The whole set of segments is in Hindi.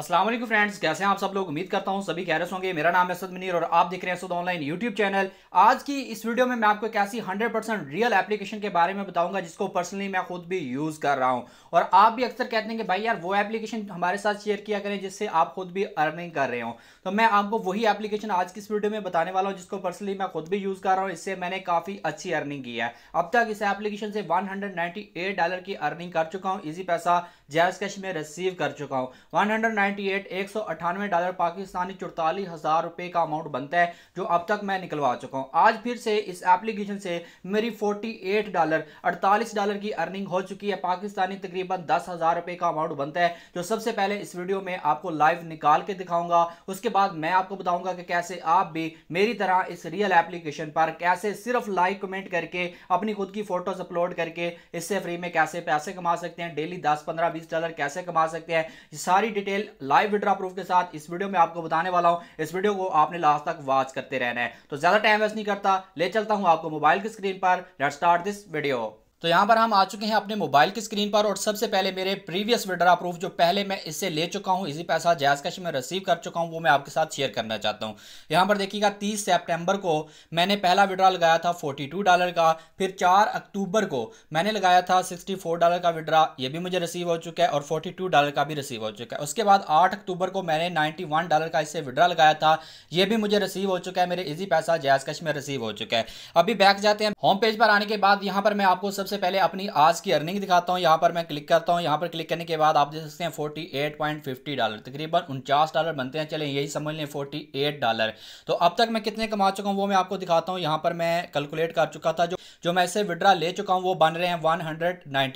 असलम फ्रेंड्स कैसे हैं आप सब लोग उम्मीद करता हूं सभी खैरस होंगे मेरा नाम है असद मनीर और आप देख रहे हैं असद ऑनलाइन यूट्यूब चैनल आज की इस वीडियो में मैं आपको एक ऐसी 100% रियल एप्लीकेशन के बारे में बताऊंगा जिसको पर्सनली मैं खुद भी यूज़ कर रहा हूँ और आप भी अक्सर कहते हैं कि भाई यार वो एप्लीकेशन हमारे साथ शेयर किया करें जिससे आप खुद भी अर्निंग कर रहे हो तो मैं आपको वही एप्लीकेशन आज की इस वीडियो में बताने वाला हूँ जिसको पर्सनली मैं खुद भी यूज़ कर रहा हूँ इससे मैंने काफ़ी अच्छी अर्निंग की है अब तक इस एप्लीकेशन से वन डॉलर की अर्निंग कर चुका हूँ इसी पैसा जैस कैश में रिसीव कर चुका हूँ वन 198 198 डॉलर पाकिस्तानी चौतालीस हज़ार रुपए का अमाउंट बनता है जो अब तक मैं निकलवा चुका हूं आज फिर से इस एप्लीकेशन से मेरी 48 डॉलर 48 डॉलर की अर्निंग हो चुकी है पाकिस्तानी तकरीबन दस हज़ार रुपए का अमाउंट बनता है जो सबसे पहले इस वीडियो में आपको लाइव निकाल के दिखाऊंगा उसके बाद मैं आपको बताऊंगा कि कैसे आप भी मेरी तरह इस रियल एप्लीकेशन पर कैसे सिर्फ लाइक कमेंट करके अपनी खुद की फोटोज अपलोड करके इससे फ्री में कैसे पैसे कमा सकते हैं डेली दस पंद्रह बीस डॉलर कैसे कमा सकते हैं सारी डिटेल लाइव विड्रा प्रूफ के साथ इस वीडियो में आपको बताने वाला हूं इस वीडियो को आपने लास्ट तक वॉच करते रहना है तो ज़्यादा टाइम वेस्ट नहीं करता ले चलता हूं आपको मोबाइल की स्क्रीन पर लेट स्टार्ट दिस वीडियो तो यहाँ पर हम आ चुके हैं अपने मोबाइल की स्क्रीन पर और सबसे पहले मेरे प्रीवियस विड्रा प्रूफ जो पहले मैं इससे ले चुका हूँ इसी पैसा जैज कैश में रिसीव कर चुका हूँ वो मैं आपके साथ शेयर करना चाहता हूँ यहाँ पर देखिएगा 30 सितंबर को मैंने पहला विड्रा लगाया था 42 डॉलर का फिर 4 अक्टूबर को मैंने लगाया था सिक्सटी डॉलर का विड्रा ये भी मुझे रिसीव हो चुका है और फोर्टी डॉलर का भी रिसीव हो चुका है उसके बाद आठ अक्टूबर को मैंने नाइन्टी डॉलर का इससे विड्रा लगाया था ये भी मुझे रिसीव हो चुका है मेरे इजी पैसा जैज कैश में रिसीव हो चुका है अभी बैक जाते हैं होम पेज पर आने के बाद यहाँ पर मैं आपको सबसे सबसे पहले अपनी आज की अर्निंग दिखाता हूँ यहाँ पर मैं क्लिक करता हूँ यहाँ पर क्लिक करने के बाद आप देख सकते हैं forty eight point fifty dollar तकरीबन उनचास डॉलर बनते हैं चले यही समझ लें फोर्टी एट डॉलर तो अब तक मैं कितने कमा चुका हूँ वो मैं आपको दिखाता हूँ यहाँ पर मैं कैलकुलेट कर चुका था जो जो मैं इससे विड्रा ले चुका हूँ वो बन रहे हैं वन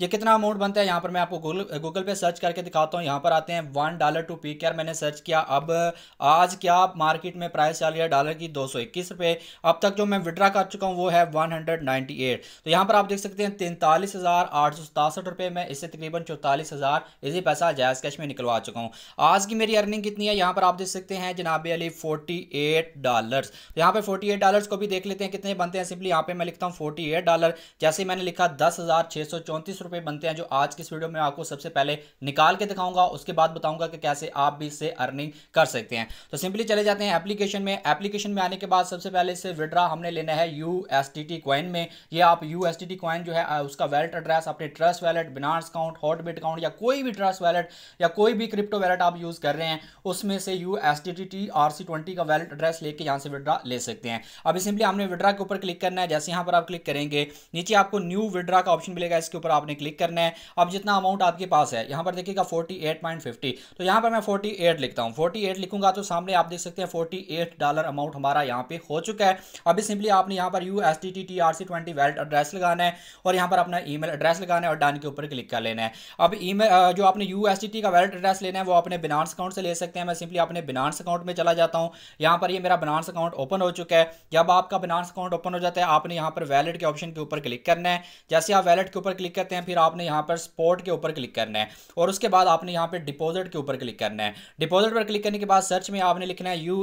ये कितना अमाउंट बनता है यहाँ पर मैं आपको गूगल पे सर्च करके दिखाता हूँ यहाँ पर आते हैं one dollar to P K R मैंने सर्च किया अब आज क्या मार्केट में प्राइस चल रही है डॉलर की दो अब तक जो मैं विड्रा कर चुका हूँ वो है वन तो यहाँ पर आप देख सकते हैं तैंतालीस हज़ार आठ सौ सतासठ रुपये में इससे तकरीबन चौतालीस हज़ार इसी पैसा जायज़ कैश में निकलवा चुका हूं आज की मेरी अर्निंग कितनी है यहां पर आप देख सकते हैं जनाब अली फोर्टी एट डॉलर तो यहाँ पर फोर्टी एट डॉलर्स को भी देख लेते हैं कितने बनते हैं सिंपली यहां पर मैं लिखता हूं फोर्टी एट डॉलर जैसे मैंने लिखा दस हज़ार छः सौ चौंतीस रुपये बनते हैं जो आज की इस वीडियो में आपको सबसे पहले निकाल के दिखाऊंगा उसके बाद बताऊंगा कि कैसे आप भी इससे अर्निंग कर सकते हैं तो सिंपली चले जाते हैं एप्लीकेशन में एप्लीकेशन में आने के बाद सबसे पहले इसे विड्रा हमने लेना है U S T T coin में ये आप U S T T coin जो है उसका वैलेट एड्रेस अपने Trust Wallet Binance account bit account या कोई भी ट्रस्ट वैलेट या कोई भी क्रिप्टो वैलेट आप यूज़ कर रहे हैं उसमें से U S T T T R C twenty का वैलेट एड्रेस लेके यहाँ से विड्रा ले सकते हैं अभी सिंपली आपने विड्रा के ऊपर क्लिक करना है जैसे यहाँ पर आप क्लिक करेंगे नीचे आपको न्यू विड्रा का ऑप्शन मिलेगा इसके ऊपर आपने क्लिक करना है अब जितना अमाउंट आपके पास है यहाँ पर देखिएगा फोर्टी एट पॉइंट फिफ्टी तो यहाँ पर मैं फोर्टी एट लिखता हूँ फोर्टी एट लिखूंगा तो सामने आप देख सकते हैं फोर्टी डॉलर अमाउंट हमारा यहाँ पे हो चुका है अभी सिंपली आपने यहाँ पर U S T T T R C twenty wallet address लगाना है है और यहाँ पर अपना ई एड्रेस लगाना है और डन के ऊपर क्लिक कर लेना है अब ई जो आपने यू का वैलेट एड्रेस लेना है वो अपने बिनांस अकाउंट से ले सकते हैं मैं सिंपली अपने बिनांस अकाउंट में चला जाता हूँ यहाँ पर ये मेरा बिनांस अकाउंट ओपन हो चुका है जब आपका बिनांस अकाउंट ओपन हो जाता है आपने यहाँ पर वैलेट के ऑप्शन के ऊपर क्लिक करना है जैसे आप वैलेट के ऊपर क्लिक करते हैं फिर आपने यहाँ पर स्पोर्ट के ऊपर क्लिक करना है और उसके बाद आपने यहाँ पर डिपोजिट के ऊपर क्लिक करना है डिपोजिट पर क्लिक करने के बाद सर्च में आपने लिखना है यू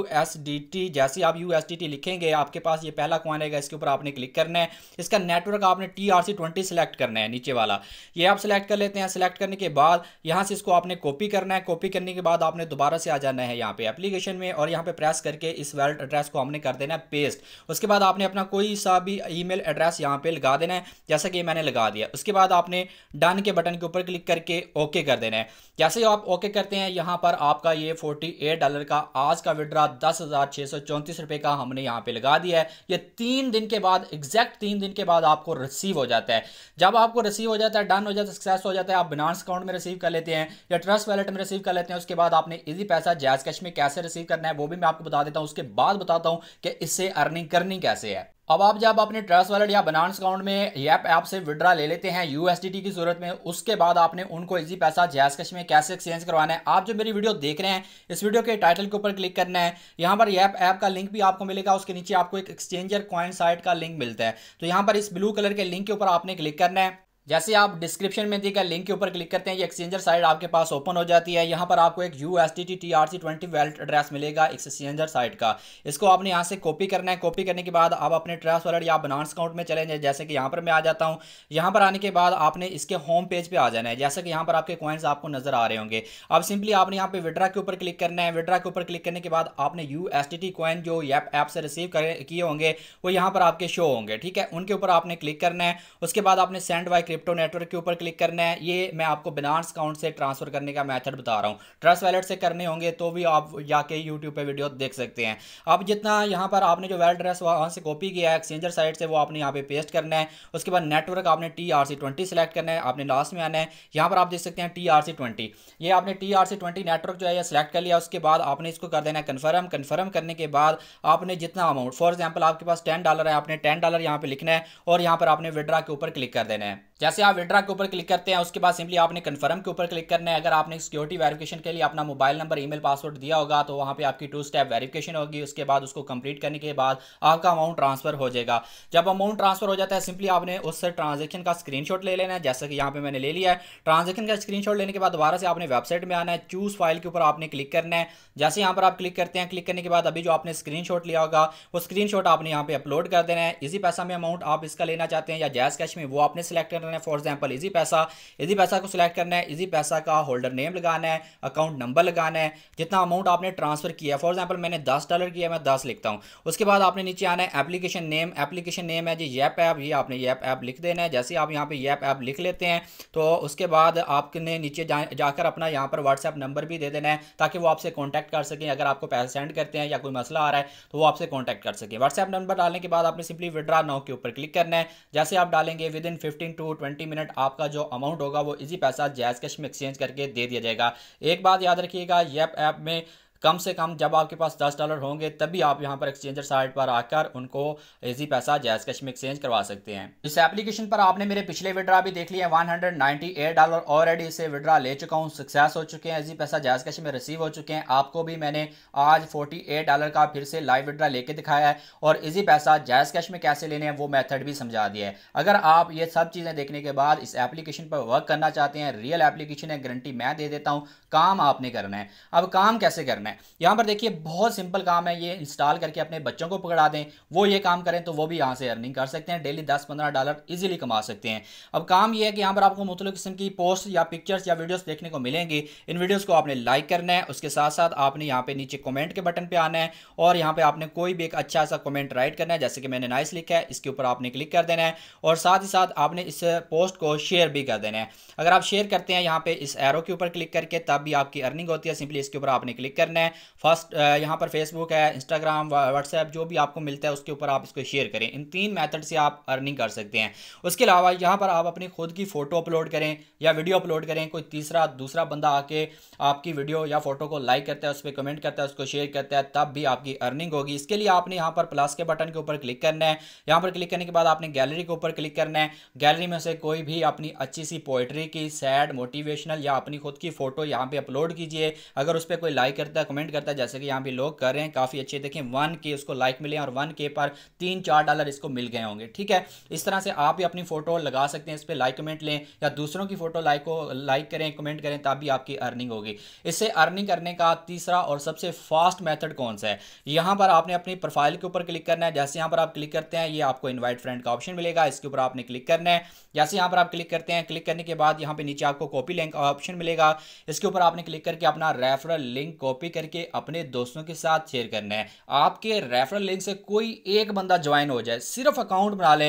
जैसे आप यू लिखेंगे आपके पास ये पहला कॉइन आएगा इसके ऊपर आपने क्लिक करना है इसका नेटवर्क आपने T R C twenty select करना है नीचे वाला ये आप सिलेक्ट कर लेते हैं सिलेक्ट करने के बाद यहाँ से इसको आपने कॉपी करना है कॉपी करने के बाद आपने दोबारा से आ जाना है यहाँ पे एप्लीकेशन में और यहाँ पे प्रेस करके इस वेल्ट एड्रेस को हमने कर देना है पेस्ट उसके बाद आपने अपना कोई सा भी ईमेल एड्रेस यहाँ पर लगा देना है जैसा कि मैंने लगा दिया उसके बाद आपने डन के बटन के ऊपर क्लिक करके ओके कर देना है जैसे आप ओके करते हैं यहाँ पर आपका ये फोर्टी एट डॉलर का आज का विड्रा दस हज़ार छः सौ चौंतीस रुपये का हमने यहाँ पे लगा दिया है ये तीन दिन के बाद एग्जैक्ट तीन दिन के बाद आपको रिसीव हो जाता है जब आपको रिसीव हो जाता है डन हो जाता है सक्सेस हो जाता है आप बिनास अकाउंट में रिसीव कर लेते हैं या ट्रस्ट वैलेट में रिसीव कर लेते हैं उसके बाद आपने इजी पैसा जैज कैश में कैसे रिसीव करना है वो भी मैं आपको बता देता हूँ उसके बाद बताता हूँ कि इससे अर्निंग करनी कैसे है अब आप जब अपने ट्रस्ट वॉलेट या बनानस अकाउंट में यप ऐप से विड्रा ले लेते हैं यूएसडीटी की सूरत में उसके बाद आपने उनको इजी पैसा जैसकश में कैसे एक्सचेंज करवाना है आप जो मेरी वीडियो देख रहे हैं इस वीडियो के टाइटल के ऊपर क्लिक करना है यहाँ पर यप ऐप का लिंक भी आपको मिलेगा उसके नीचे आपको एक एक्सचेंजर क्वाइन साइट का लिंक मिलता है तो यहाँ पर इस ब्लू कलर के लिंक के ऊपर आपने क्लिक करना है जैसे आप डिस्क्रिप्शन में दी लिंक के ऊपर क्लिक करते हैं ये एक्सचेंजर साइट आपके पास ओपन हो जाती है यहाँ पर आपको एक U S T T T R C twenty wallet address मिलेगा एक्सचेंजर साइट का इसको आपने यहाँ से कॉपी करना है कॉपी करने के बाद आप अपने ट्रेस वॉलेट या बनानस अकाउंट में चले जाए जैसे कि यहाँ पर मैं आ जाता हूँ यहाँ पर आने के बाद आपने इसके होम पेज पर आ जाना है जैसे कि यहाँ पर आपके कॉइन्स आपको नजर आ रहे होंगे अब सिंपली आपने यहाँ पर विड्रा के ऊपर क्लिक करना है विड्रा के ऊपर क्लिक करने के बाद आपने U S T T coin जो ऐप से रिसीव किए होंगे वो यहाँ पर आपके शो होंगे ठीक है उनके ऊपर आपने क्लिक करना है उसके बाद आपने सेंड बाई क्रिप्टो नेटवर्क के ऊपर क्लिक करना है ये मैं आपको बिनांस अकाउंट से ट्रांसफर करने का मैथड बता रहा हूँ ट्रस्ट वैलेट से करने होंगे तो भी आप जाके यूट्यूब पर वीडियो देख सकते हैं अब जितना यहाँ पर आपने जो वेल ड्रेस वहाँ से कॉपी किया है एक्सचेंजर साइड से वो आपने यहाँ पे पेस्ट करना है उसके बाद नेटवर्क आपने T R C twenty select करना है आपने लास्ट में आना है यहाँ पर आप देख सकते हैं टी आर सी ट्वेंटी ये आपने T R C twenty network जो है सेलेक्ट कर लिया उसके बाद आपने इसको कर देना है कन्फर्म कन्फर्म करने के बाद आपने जितना अमाउंट फॉर एग्जाम्पल आपके पास टेन डॉलर है आपने टेन डॉलर यहाँ पे लिखना है और यहाँ पर आपने विड्रा के ऊपर क्लिक कर देना है जैसे आप विड्रा के ऊपर क्लिक करते हैं उसके बाद सिंपली आपने कन्फर्म के ऊपर क्लिक करना है अगर आपने सिक्योरिटी वेरिफिकेशन के लिए अपना मोबाइल नंबर ईमेल पासवर्ड दिया होगा तो वहाँ पे आपकी टू स्टेप वेरिफिकेशन होगी उसके बाद उसको कंप्लीट करने के बाद आपका अमाउंट ट्रांसफर हो जाएगा जब अमाउंट ट्रांसफर हो जाता है सिंपली आपने उस ट्रांजेक्शन का स्क्रीन ले लेना है जैसे कि यहाँ पर मैंने ले लिया है ट्रांजेक्शन का स्क्रीन लेने के बाद दोबारा से आपने वेबसाइट में आना है चूज फाइल के ऊपर आपने क्लिक करना है जैसे यहाँ पर आप क्लिक करते हैं क्लिक करने के बाद अभी जो आपने स्क्रीन लिया होगा वो स्क्रीन आपने यहाँ पे अपलोड कर देना है इसी पैसा में अमाउंट आप इसका लेना चाहते हैं या जैस कैश में वो आपने सेलेक्ट करना करना है for example Easypaisa Easypaisa को सिलेक्ट करना है इजी पैसा का होल्डर नेम लगाना है अकाउंट नंबर लगाना है जितना अमाउंट आपने ट्रांसफर किया है फॉर एग्जाम्पल मैंने दस डॉलर किया मैं दस लिखता हूँ उसके बाद आपने नीचे आना है एप्लीकेशन नेम एप्लीकेशन नेम है जी येप ऐप ये आपने येप ऐप लिख देना है जैसे आप यहाँ पर येप ऐप लिख लेते हैं तो उसके बाद आपने नीचे जाकर अपना यहाँ पर व्हाट्सएप नंबर भी दे देना है ताकि वो आपसे कॉन्टैक्ट कर सकें अगर आपको पैसे सेंड करते हैं या कोई मसला आ रहा है तो वो आपसे कॉन्टैक्ट कर सके व्हाट्सएप नंबर डालने के बाद आपने सिंपली विड्रा नाउ के ऊपर क्लिक करना है जैसे आप डालेंगे within fifteen to twenty minute आपका जो अमाउंट होगा वो इसी पैसा जैस कैश में एक्सचेंज करके दे दिया जाएगा एक बात याद रखिएगा येप ऐप में कम से कम जब आपके पास दस डॉलर होंगे तभी आप यहाँ पर एक्सचेंजर साइट पर आकर उनको इजी पैसा जैस कैश में एक्सचेंज करवा सकते हैं इस एप्लीकेशन पर आपने मेरे पिछले विड्रा भी देख लिए one hundred ninety eight dollar already इसे विड्रा ले चुका हूँ सक्सेस हो चुके हैं इजी पैसा जैस कैश में रिसीव हो चुके हैं आपको भी मैंने आज फोर्टी एट डॉलर का फिर से लाइव विड्रा लेके दिखाया है और इजी पैसा जैस कैश में कैसे लेने हैं वो मैथड भी समझा दिया है अगर आप ये सब चीज़ें देखने के बाद इस एप्लीकेशन पर वर्क करना चाहते हैं रियल एप्लीकेशन है गारंटी मैं दे देता हूँ काम आपने करना है अब काम कैसे करना है करना है यहाँ पर देखिए बहुत सिंपल काम है ये इंस्टॉल करके अपने बच्चों को पकड़ा दें वो ये काम करें तो वो भी यहाँ से अर्निंग कर सकते हैं डेली दस पंद्रह डॉलर ईजिली कमा सकते हैं अब काम यह है कि यहाँ पर आपको मुख्तु किस्म की पोस्ट या पिक्चर्स या वीडियोस देखने को मिलेंगी इन वीडियोस को आपने लाइक करना है उसके साथ साथ आपने यहाँ पे नीचे कमेंट के बटन पे आना है और यहाँ पे आपने कोई भी एक अच्छा सा कमेंट राइट करना है जैसे कि मैंने नाइस लिखा है इसके ऊपर आपने क्लिक कर देना है और साथ ही साथ आपने इस पोस्ट को शेयर भी कर देना है अगर आप शेयर करते हैं यहाँ पे इस एरो के ऊपर क्लिक करके तब भी आपकी अर्निंग होती है सिंपली इसके ऊपर आपने क्लिक करना करना है फर्स्ट यहाँ पर फेसबुक है इंस्टाग्राम व्हाट्सएप जो भी आपको मिलता है उसके ऊपर आप इसको शेयर करें इन तीन मैथड से आप अर्निंग कर सकते हैं उसके अलावा यहाँ पर आप अपनी खुद की फ़ोटो अपलोड करें या वीडियो अपलोड करें कोई तीसरा दूसरा बंदा आके आपकी वीडियो या फोटो को लाइक करता है उस पर कमेंट करता है उसको शेयर करता है तब भी आपकी अर्निंग होगी इसके लिए आपने यहाँ पर प्लस के बटन के ऊपर क्लिक करना है यहाँ पर क्लिक करने के बाद आपने गैलरी के ऊपर क्लिक करना है गैलरी में से कोई भी अपनी अच्छी सी पोइट्री की सैड मोटिवेशनल या अपनी खुद की फ़ोटो यहाँ पे अपलोड कीजिए अगर उस पर कोई लाइक करता है कमेंट करता है जैसे कि यहाँ पे लोग कर रहे हैं काफ़ी अच्छे देखें वन के उसको लाइक मिले और वन के पर तीन चार डॉलर इसको मिल गए होंगे ठीक है इस तरह से आप भी अपनी फ़ोटो लगा सकते हैं इस पर लाइक कमेंट लें या दूसरों की फ़ोटो लाइक को लाइक करें कमेंट करें तब भी आपकी अर्निंग होगी इससे अर्निंग करने का तीसरा और सबसे फास्ट मैथड कौन सा है यहाँ पर आपने अपनी प्रोफाइल के ऊपर क्लिक करना है जैसे यहाँ पर आप क्लिक करते हैं ये आपको इन्वाइट फ्रेंड का ऑप्शन मिलेगा इसके ऊपर आपने क्लिक करना है जैसे यहाँ पर आप क्लिक करते हैं क्लिक करने के बाद यहाँ पे नीचे आपको कॉपी लिंक ऑप्शन मिलेगा इसके ऊपर आपने क्लिक करके अपना रेफरल लिंक कॉपी करके अपने दोस्तों के साथ शेयर करना है आपके रेफरल लिंक से कोई एक बंदा ज्वाइन हो जाए सिर्फ अकाउंट बना लें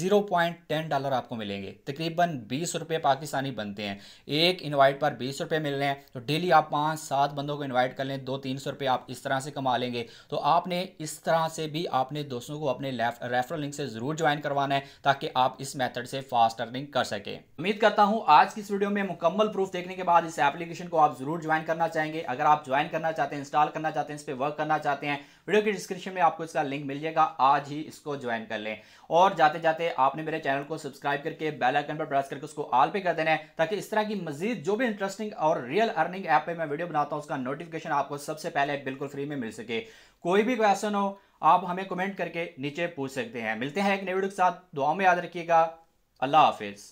जीरो पॉइंट टेन डॉलर आपको मिलेंगे तकरीबन बीस रुपये पाकिस्तानी बनते हैं एक इन्वाइट पर बीस रुपये मिल रहे हैं तो डेली आप पाँच सात बंदों को इन्वाइट कर लें दो तीन सौ रुपये आप इस तरह से कमा लेंगे तो आपने इस तरह से भी अपने दोस्तों को अपने रेफरल लिंक से ज़रूर ज्वाइन करवाना है ताकि आप इस मेथड से फास्ट अर्निंग कर सकें उम्मीद करता हूँ आज की इस वीडियो में मुकम्मल प्रूफ देखने के बाद इस एप्लीकेशन को आप ज़रूर ज्वाइन करना चाहेंगे अगर आप ज्वाइन करना करना चाहते हैं इंस्टॉल करना चाहते हैं इस पर वर्क करना चाहते हैं वीडियो की डिस्क्रिप्शन में आपको इसका लिंक मिल जाएगा आज ही इसको ज्वाइन कर लें और जाते जाते आपने मेरे चैनल को सब्सक्राइब करके बेल आइकन पर प्रेस करके उसको ऑल पे कर देना है ताकि इस तरह की मजीद जो भी इंटरेस्टिंग और रियल अर्निंग ऐप पर मैं वीडियो बनाता हूँ उसका नोटिफिकेशन आपको सबसे पहले बिल्कुल फ्री में मिल सके कोई भी क्वेश्चन हो आप हमें कमेंट करके नीचे पूछ सकते हैं मिलते हैं एक नए वीडियो के साथ दुआ में याद रखिएगा अल्लाह हाफिज़